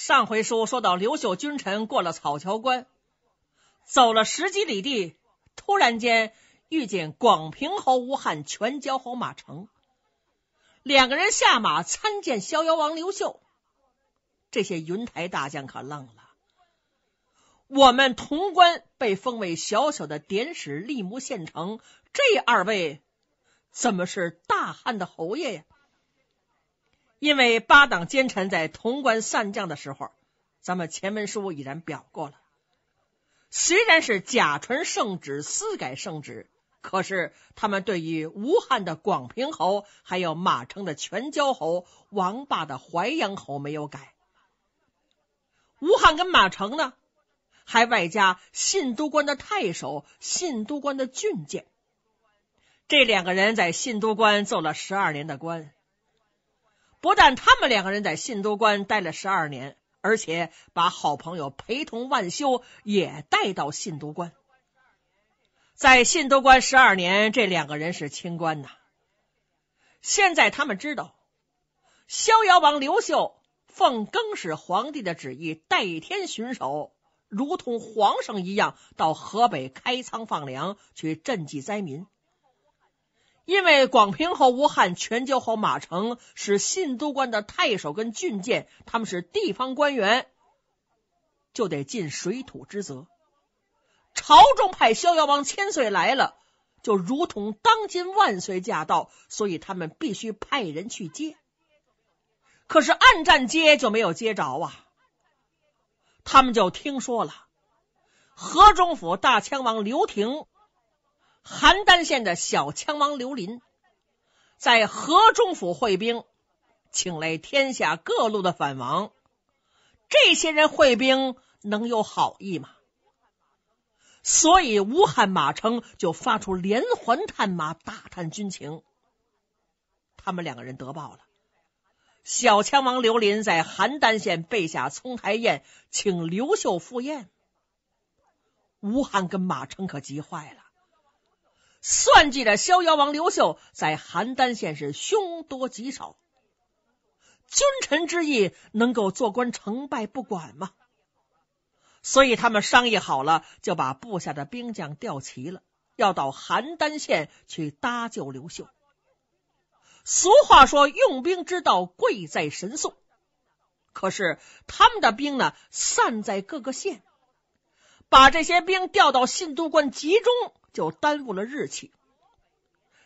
上回书说到刘秀君臣过了草桥关，走了十几里地，突然间遇见广平侯吴汉、全椒侯马成，两个人下马参见逍遥王刘秀。这些云台大将可愣了：我们潼关被封为小小的典史、吏目、县城，这二位怎么是大汉的侯爷呀？因为八党奸臣在潼关散将的时候，咱们前文书已然表过了。虽然是假传圣旨、私改圣旨，可是他们对于吴汉的广平侯，还有马成的全椒侯、王霸的淮阳侯没有改。吴汉跟马成呢，还外加信都关的太守、信都关的郡监，这两个人在信都关做了十二年的官。不但他们两个人在信都关待了十二年，而且把好朋友陪同万修也带到信都关。在信都关十二年，这两个人是清官呐。现在他们知道，逍遥王刘秀奉更始皇帝的旨意，代天巡守，如同皇上一样，到河北开仓放粮，去赈济灾民。因为广平侯吴汉、全椒侯马成是信都关的太守跟郡监，他们是地方官员，就得尽水土之责。朝中派逍遥王千岁来了，就如同当今万岁驾到，所以他们必须派人去接。可是暗战接就没有接着啊，他们就听说了河中府大枪王刘廷。邯郸县的小枪王刘林，在河中府会兵，请来天下各路的反王。这些人会兵能有好意吗？所以吴汉、马城就发出连环探马，打探军情。他们两个人得报了，小枪王刘林在邯郸县备下葱台宴，请刘秀赴宴。吴汉跟马成可急坏了。算计着逍遥王刘秀在邯郸县是凶多吉少，君臣之意能够做官成败不管吗？所以他们商议好了，就把部下的兵将调齐了，要到邯郸县去搭救刘秀。俗话说：“用兵之道，贵在神速。”可是他们的兵呢，散在各个县，把这些兵调到信都关集中。就耽误了日期，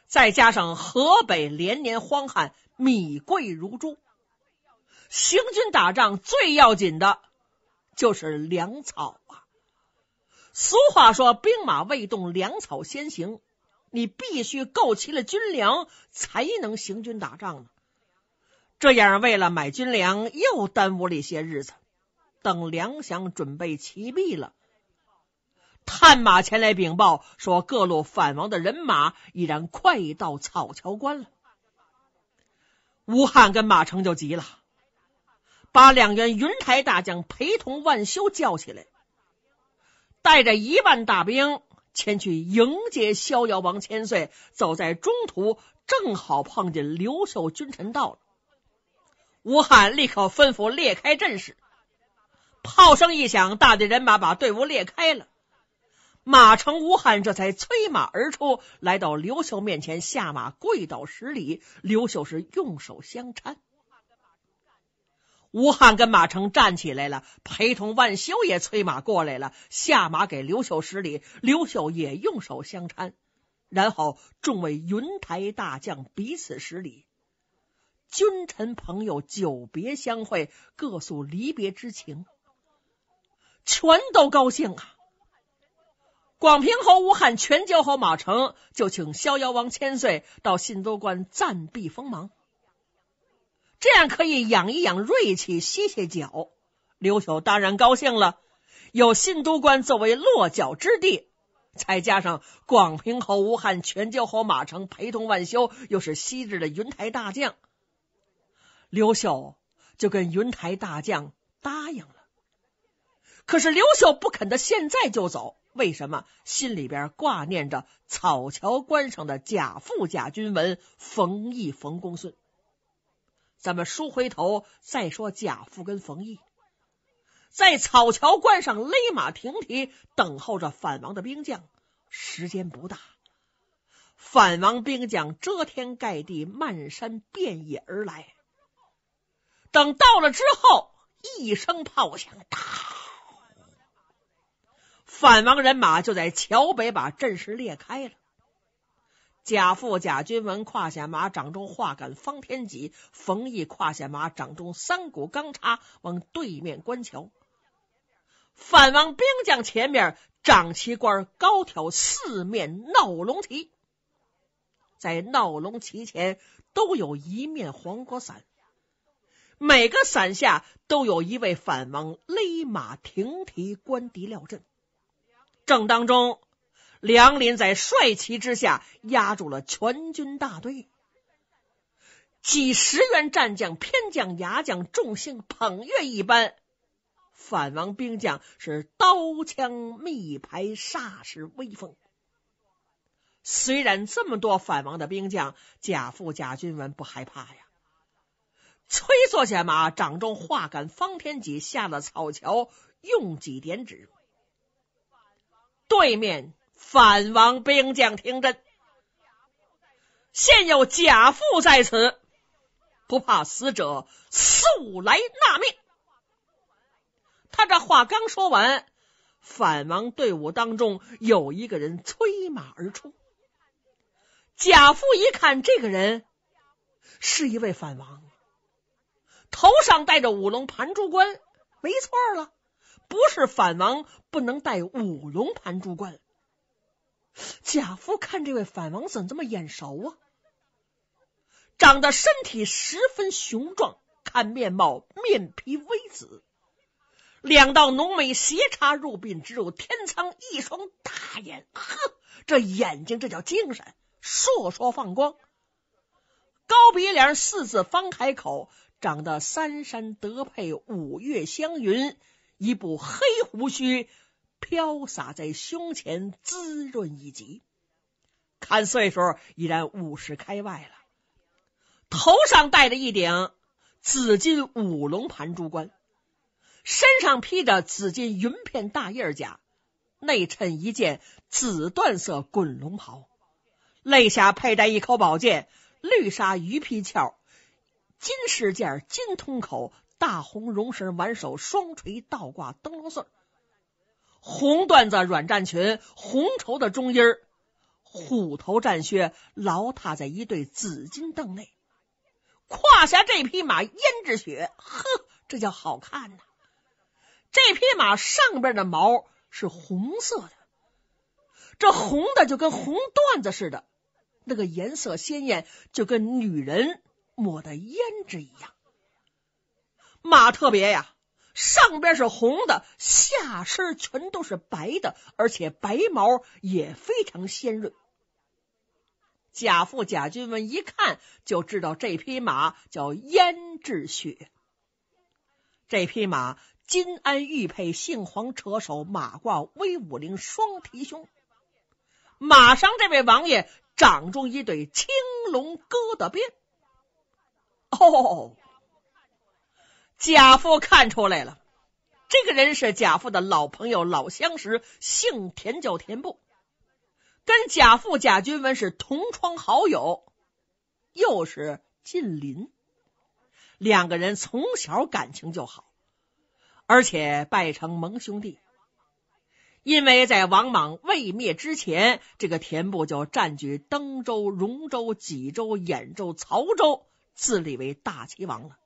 再加上河北连年荒旱，米贵如珠。行军打仗最要紧的就是粮草啊！俗话说：“兵马未动，粮草先行。”你必须购齐了军粮，才能行军打仗呢。这样为了买军粮，又耽误了一些日子。等粮饷准备齐备了。探马前来禀报说：“各路反王的人马已然快到草桥关了。”吴汉跟马成就急了，把两员云台大将陪同万修叫起来，带着一万大兵前去迎接逍遥王千岁。走在中途，正好碰见刘秀君臣到了。吴汉立刻吩咐裂开阵势，炮声一响，大队人马把队伍裂开了。马成、吴汉这才催马而出，来到刘秀面前下马跪倒十礼。刘秀是用手相搀。吴汉跟马成站起来了，陪同万修也催马过来了，下马给刘秀施礼。刘秀也用手相搀。然后众位云台大将彼此施礼，君臣朋友久别相会，各诉离别之情，全都高兴啊！广平侯吴汉、全椒侯马成就请逍遥王千岁到信都关暂避锋芒，这样可以养一养锐气，歇歇脚。刘秀当然高兴了，有信都关作为落脚之地，再加上广平侯吴汉、全椒侯马成陪同万修，又是昔日的云台大将，刘秀就跟云台大将答应了。可是刘秀不肯的，现在就走。为什么心里边挂念着草桥关上的贾父贾君文、冯毅冯公孙？咱们书回头再说贾父跟冯毅在草桥关上勒马停蹄，等候着反王的兵将。时间不大，反王兵将遮天盖地、漫山遍野而来。等到了之后，一声炮响，打。反王人马就在桥北把阵势裂开了。贾父贾君文胯下马，掌中画杆方天戟；冯毅胯下马，掌中三股钢叉。往对面观桥，反王兵将前面掌旗官高挑四面闹龙旗，在闹龙旗前都有一面黄果伞，每个伞下都有一位反王勒马停蹄观敌料阵。正当中，梁林在帅旗之下压住了全军大队，几十员战将、偏将、牙将，众星捧月一般。反王兵将是刀枪密排，煞是威风。虽然这么多反王的兵将，贾父贾君文不害怕呀，催坐下马，掌中画杆方天戟，下了草桥，用戟点指。对面反王兵将听真，现有贾父在此，不怕死者速来纳命。他这话刚说完，反王队伍当中有一个人催马而出。贾父一看，这个人是一位反王，头上戴着五龙盘珠冠，没错了。不是反王不能带五龙盘珠冠。贾夫看这位反王怎这么眼熟啊，长得身体十分雄壮，看面貌面皮微紫，两道浓眉斜插入鬓，只有天苍一双大眼，呵，这眼睛这叫精神，烁烁放光，高鼻梁，四字方开口，长得三山得配五岳香云。一部黑胡须飘洒在胸前，滋润一级。看岁数，已然五十开外了。头上戴着一顶紫金五龙盘珠冠，身上披着紫金云片大叶甲，内衬一件紫缎色滚龙袍，肋下佩戴一口宝剑，绿纱鱼皮鞘，金饰件，金通口。大红绒绳挽手，双垂倒挂灯笼穗红缎子软战裙，红绸的中衣虎头战靴，老踏在一对紫金凳内，胯下这匹马胭脂雪，呵，这叫好看呢。这匹马上边的毛是红色的，这红的就跟红缎子似的，那个颜色鲜艳，就跟女人抹的胭脂一样。马特别呀，上边是红的，下身全都是白的，而且白毛也非常鲜润。贾父贾君文一看就知道这匹马叫胭脂雪。这匹马金鞍玉佩，杏黄车手，马褂威武灵，双蹄胸。马上这位王爷掌中一对青龙疙瘩鞭。哦。贾父看出来了，这个人是贾父的老朋友、老相识，姓田，叫田布，跟贾父、贾君文是同窗好友，又是近邻，两个人从小感情就好，而且拜成盟兄弟。因为在王莽未灭之前，这个田布就占据登州、荣州、济州、兖州、曹州，自立为大齐王了。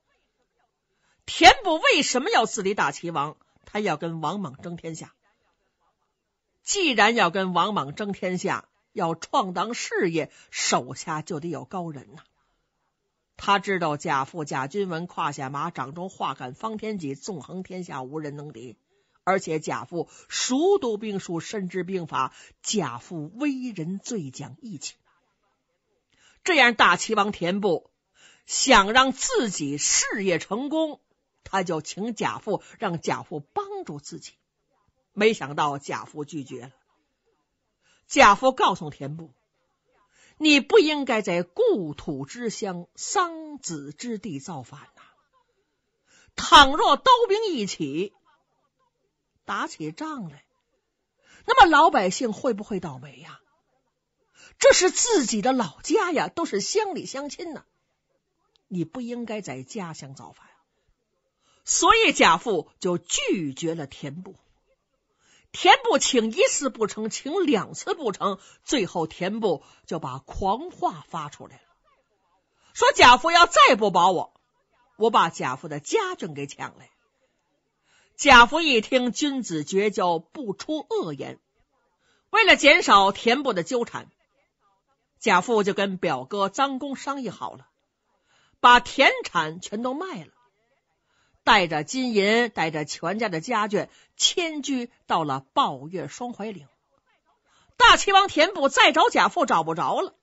田布为什么要自立大齐王？他要跟王莽争天下。既然要跟王莽争天下，要创当事业，手下就得有高人呐。他知道贾父贾君文胯下马，掌中画杆方天戟，纵横天下无人能敌。而且贾父熟读兵书，深知兵法。贾父为人最讲义气。这样，大齐王田布想让自己事业成功。他就请贾父让贾父帮助自己，没想到贾父拒绝了。贾父告诉田布：“你不应该在故土之乡、桑梓之地造反呐！倘若刀兵一起，打起仗来，那么老百姓会不会倒霉呀？这是自己的老家呀，都是乡里乡亲呢。你不应该在家乡造反。”所以贾父就拒绝了田部。田部请一次不成，请两次不成，最后田部就把狂话发出来了，说贾父要再不保我，我把贾父的家眷给抢来。贾父一听，君子绝交不出恶言，为了减少田部的纠缠，贾父就跟表哥张公商议好了，把田产全都卖了。带着金银，带着全家的家眷，迁居到了抱月双怀岭。大齐王田布再找贾父找不着了，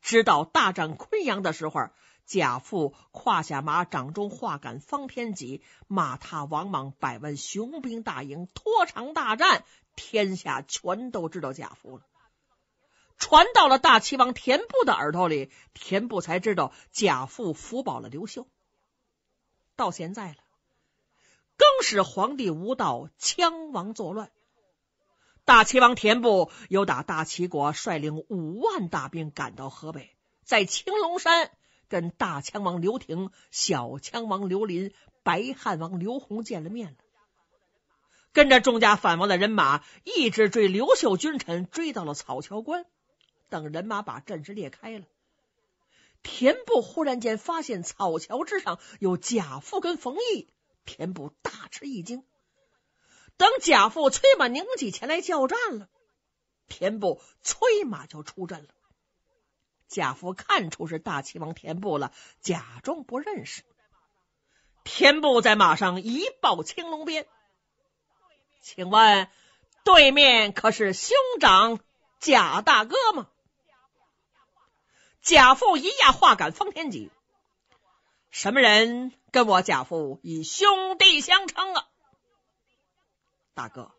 直到大战昆阳的时候，贾父胯下马，掌中画杆方天戟，马踏王莽百万雄兵大营，拖长大战，天下全都知道贾父了。传到了大齐王田布的耳朵里，田布才知道贾父福保了刘秀。到现在了，更是皇帝无道，枪王作乱。大齐王田部有打大齐国，率领五万大兵赶到河北，在青龙山跟大枪王刘廷、小枪王刘林、白汉王刘洪见了面了。跟着众家反王的人马，一直追刘秀君臣，追到了草桥关，等人马把阵势裂开了。田部忽然间发现草桥之上有贾父跟冯异，田部大吃一惊。等贾父催马拧起前来叫战了，田部催马就出阵了。贾父看出是大齐王田布了，假装不认识。田布在马上一抱青龙鞭，请问对面可是兄长贾大哥吗？贾父一样话赶方天戟。什么人跟我贾父以兄弟相称啊？大哥，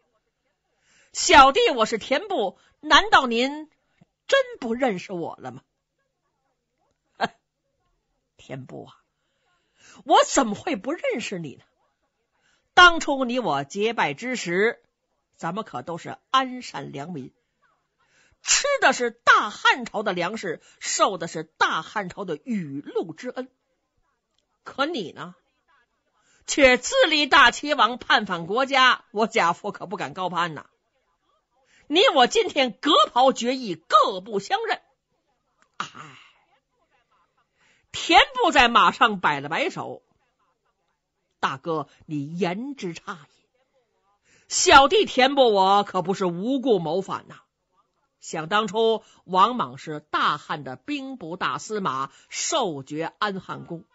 小弟我是田布，难道您真不认识我了吗？啊，田布啊，我怎么会不认识你呢？当初你我结拜之时，咱们可都是安善良民。吃的是大汉朝的粮食，受的是大汉朝的雨露之恩。可你呢，却自立大齐王，叛反国家。我贾府可不敢高攀呐。你我今天隔袍决义，各不相认。唉，田布在马上摆了摆手：“大哥，你言之差矣。小弟田布，我可不是无故谋反呐。”想当初，王莽是大汉的兵部大司马，受爵安汉公，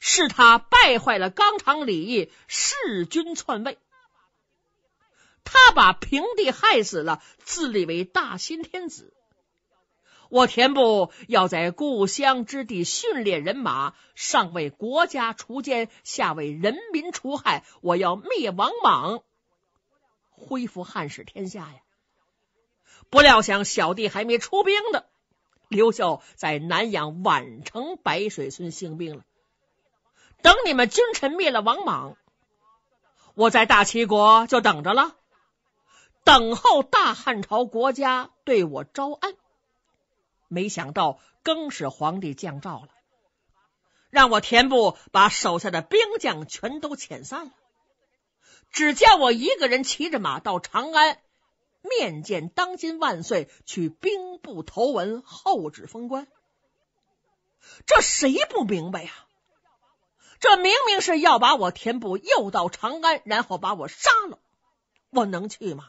是他败坏了纲常礼义，弑君篡位，他把平帝害死了，自立为大新天子。我田部要在故乡之地训练人马，上为国家除奸，下为人民除害。我要灭王莽，恢复汉室天下呀！不料想，小弟还没出兵呢。刘秀在南阳宛城白水村兴兵了。等你们君臣灭了王莽，我在大齐国就等着了，等候大汉朝国家对我招安。没想到更始皇帝降诏了，让我田部把手下的兵将全都遣散了。只见我一个人骑着马到长安。面见当今万岁，取兵部头文，候旨封官。这谁不明白呀？这明明是要把我田部诱到长安，然后把我杀了。我能去吗？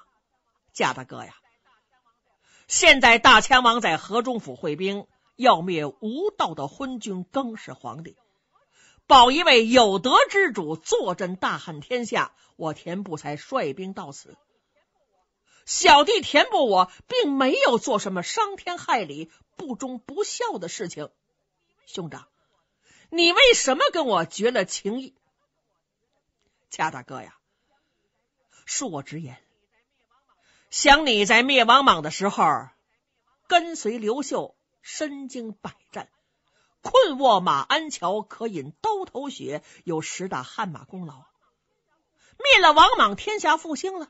贾大哥呀，现在大枪王在河中府会兵，要灭无道的昏君，更是皇帝，保一位有德之主坐镇大汉天下。我田部才率兵到此。小弟田伯我并没有做什么伤天害理、不忠不孝的事情。兄长，你为什么跟我绝了情谊？贾大哥呀，恕我直言，想你在灭王莽的时候，跟随刘秀，身经百战，困卧马鞍桥，可饮刀头血，有十大汗马功劳。灭了王莽，天下复兴了。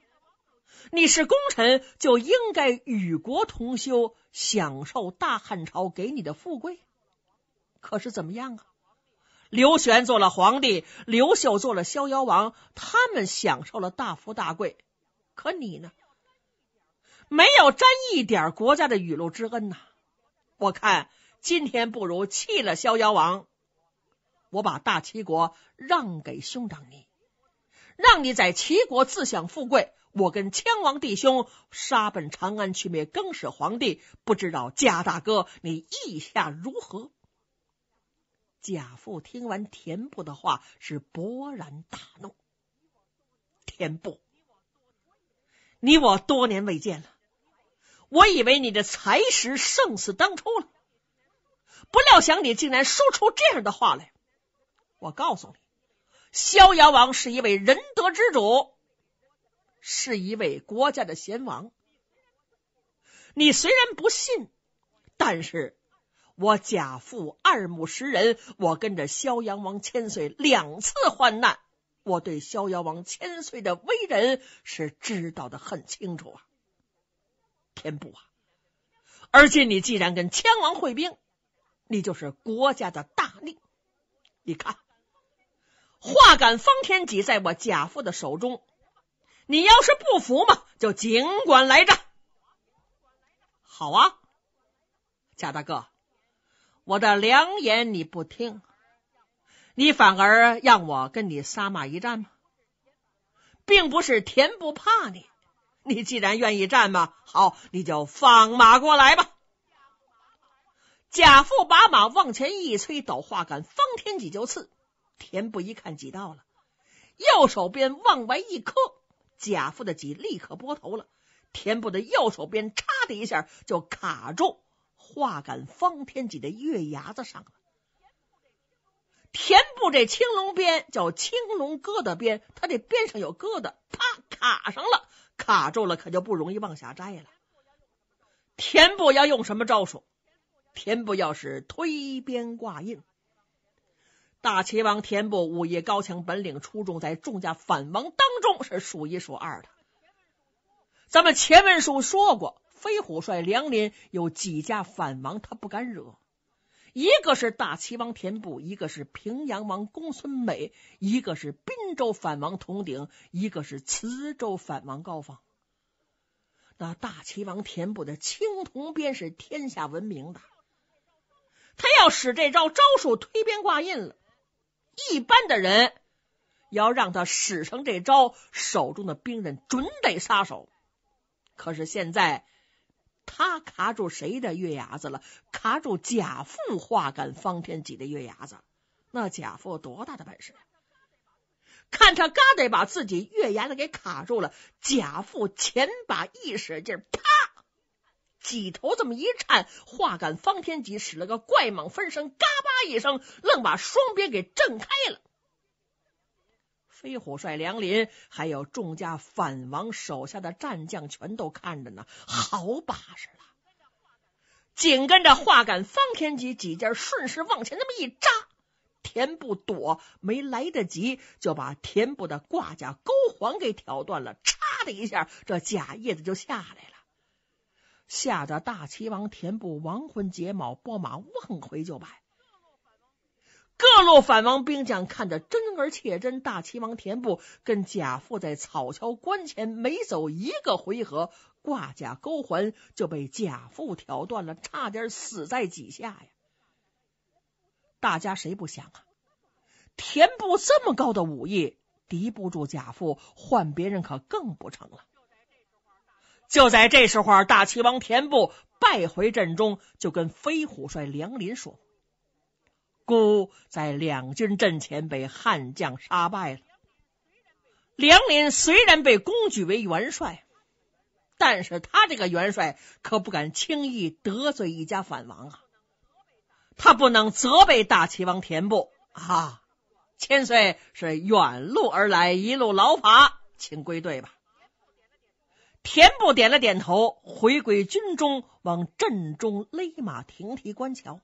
你是功臣，就应该与国同修，享受大汉朝给你的富贵。可是怎么样啊？刘玄做了皇帝，刘秀做了逍遥王，他们享受了大富大贵，可你呢？没有沾一点国家的雨露之恩呐！我看今天不如弃了逍遥王，我把大齐国让给兄长你。让你在齐国自享富贵，我跟千王弟兄杀奔长安去灭更始皇帝，不知道贾大哥你意下如何？贾父听完田布的话是勃然大怒：“田布，你我多年未见了，我以为你的才识胜似当初了，不料想你竟然说出这样的话来！我告诉你。”逍遥王是一位仁德之主，是一位国家的贤王。你虽然不信，但是我贾父二目十人，我跟着逍遥王千岁两次患难，我对逍遥王千岁的为人是知道的很清楚啊。天不啊！而且你既然跟千王会兵，你就是国家的大逆。你看。话赶方天戟在我贾父的手中，你要是不服嘛，就尽管来战。好啊，贾大哥，我的良言你不听，你反而让我跟你撒马一战吗？并不是田不怕你，你既然愿意战嘛，好，你就放马过来吧。贾父把马往前一催，倒话杆方天戟就刺。田布一看，挤到了右手边，往外一磕，贾父的戟立刻拨头了。田布的右手边，嚓的一下就卡住画杆方天戟的月牙子上了。田布这青龙鞭叫青龙疙瘩鞭，他这边上有疙瘩，啪卡上了，卡住了，可就不容易往下摘了。田布要用什么招数？田布要是推鞭挂印。大齐王田部武艺高强，本领出众，在众家反王当中是数一数二的。咱们前文书说过，飞虎帅梁林有几家反王他不敢惹，一个是大齐王田部，一个是平阳王公孙美，一个是滨州反王铜鼎，一个是磁州反王高方。那大齐王田部的青铜鞭是天下闻名的，他要使这招招数推鞭挂印了。一般的人要让他使上这招，手中的兵刃准得撒手。可是现在他卡住谁的月牙子了？卡住贾父化杆方天戟的月牙子。那贾父多大的本事？看他嘎得把自己月牙子给卡住了。贾父前把一使劲，啪！几头这么一颤，画杆方天戟使了个怪蟒分身，嘎巴一声，愣把双鞭给震开了。飞虎帅梁林还有众家反王手下的战将全都看着呢，好把式了。紧跟着画杆方天戟几剑顺势往前那么一扎，田不躲，没来得及就把田不的挂甲钩环给挑断了，嚓的一下，这假叶子就下来。吓得大齐王田布亡魂皆冒，拨马望回就败。各路反王兵将看着真而切真，大齐王田布跟贾父在草桥关前，没走一个回合，挂甲勾环就被贾父挑断了，差点死在几下呀！大家谁不想啊？田布这么高的武艺，敌不住贾父，换别人可更不成了。就在这时候，大齐王田布败回阵中，就跟飞虎帅梁林说：“孤在两军阵前被汉将杀败了。”梁林虽然被公举为元帅，但是他这个元帅可不敢轻易得罪一家反王啊！他不能责备大齐王田布啊！千岁是远路而来，一路劳乏，请归队吧。田部点了点头，回归军中，往阵中勒马停蹄观瞧。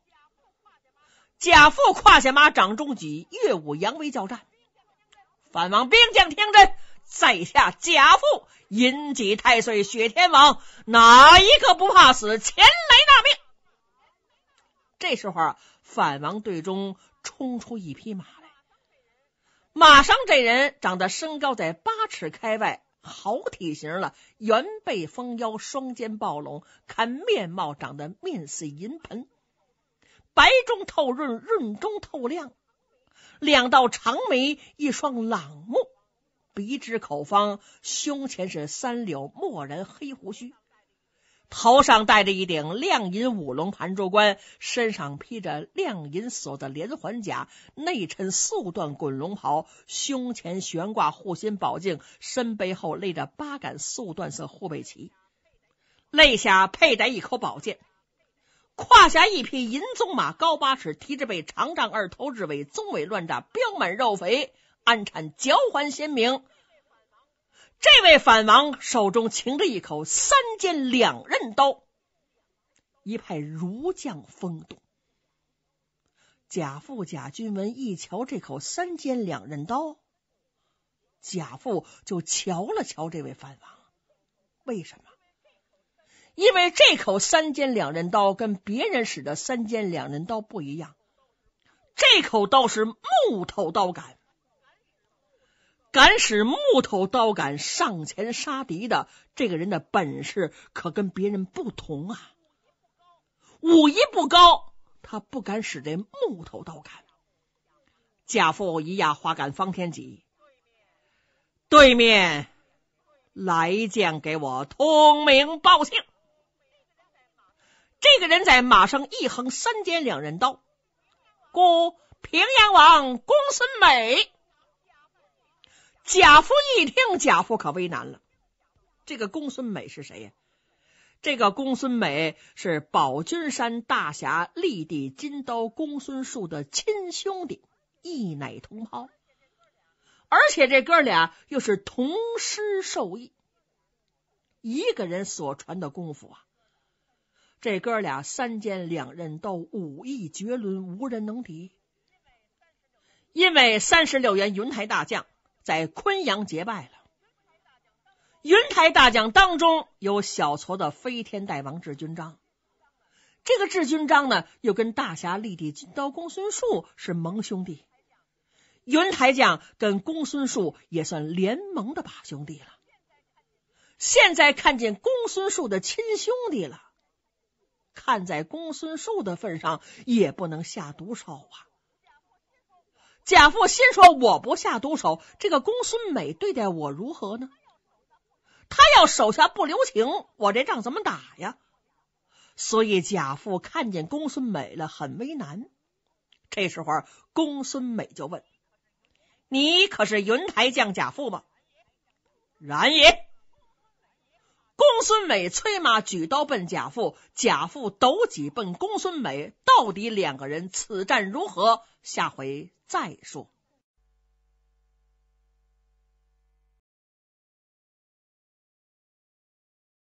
贾父胯下马，掌中戟，越舞扬威叫战。反王兵将听真，在下贾父引戟太岁雪天王，哪一个不怕死前来纳命？这时候啊，反王队中冲出一匹马来，马上这人长得身高在八尺开外。好体型了，圆背丰腰，双肩暴隆。看面貌长得面似银盆，白中透润，润中透亮。两道长眉，一双朗目，鼻直口方，胸前是三绺墨染黑胡须。头上戴着一顶亮银五龙盘珠冠，身上披着亮银锁的连环甲，内衬素缎滚龙袍，胸前悬挂护心宝镜，身背后勒着八杆素缎色护背旗，肋下佩戴一口宝剑，胯下一匹银鬃马，高八尺，提着背长丈二头之尾，鬃尾乱扎，膘满肉肥，鞍产嚼环鲜明。这位反王手中擎着一口三尖两刃刀，一派儒将风度。贾父贾君文一瞧这口三尖两刃刀，贾父就瞧了瞧这位反王，为什么？因为这口三尖两刃刀跟别人使的三尖两刃刀不一样，这口刀是木头刀杆。敢使木头刀杆上前杀敌的这个人的本事可跟别人不同啊！武艺不高，他不敢使这木头刀杆。贾父一压花杆，方天戟对面来将给我通名报姓。这个人在马上一横三尖两刃刀，故平阳王公孙美。贾府一听，贾府可为难了。这个公孙美是谁呀？这个公孙美是宝君山大侠、立地金刀公孙树的亲兄弟，一奶同胞。而且这哥俩又是同师授艺，一个人所传的功夫啊！这哥俩三尖两刃刀，武艺绝伦，无人能敌。因为三十六员云台大将。在昆阳结拜了，云台大将当中有小矬的飞天大王智军章，这个智军章呢，又跟大侠立地金刀公孙述是盟兄弟，云台将跟公孙述也算联盟的把兄弟了。现在看见公孙述的亲兄弟了，看在公孙述的份上，也不能下毒手啊。贾父心说：“我不下毒手，这个公孙美对待我如何呢？他要手下不留情，我这仗怎么打呀？”所以贾父看见公孙美了，很为难。这时候，公孙美就问：“你可是云台将贾父吗？”“然也。”公孙美催马举刀奔贾父，贾父抖戟奔公孙美。到底两个人此战如何？下回再说。